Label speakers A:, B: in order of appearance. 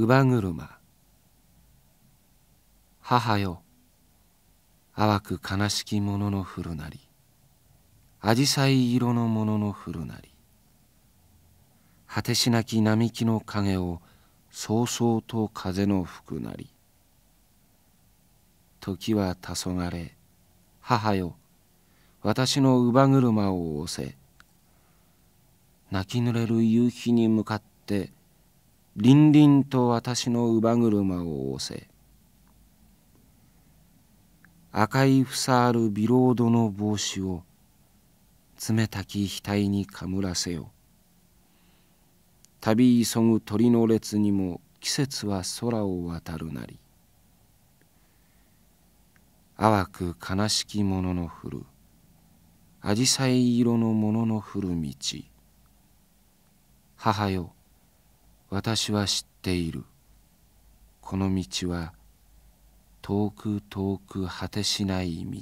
A: 乳母車母よ淡く悲しき者の降るなり紫陽花色の者の降るなり果てしなき並木の影をそうそうと風の吹くなり時は黄昏母よ私の乳母車を押せ泣き濡れる夕日に向かってりんりんと私の乳母車を押せ赤い房あるビロードの帽子を冷たき額にかむらせよ旅急ぐ鳥の列にも季節は空を渡るなり淡く悲しきものの降る紫陽花色のものの降る道母よ私は知っているこの道は遠く遠く果てしない道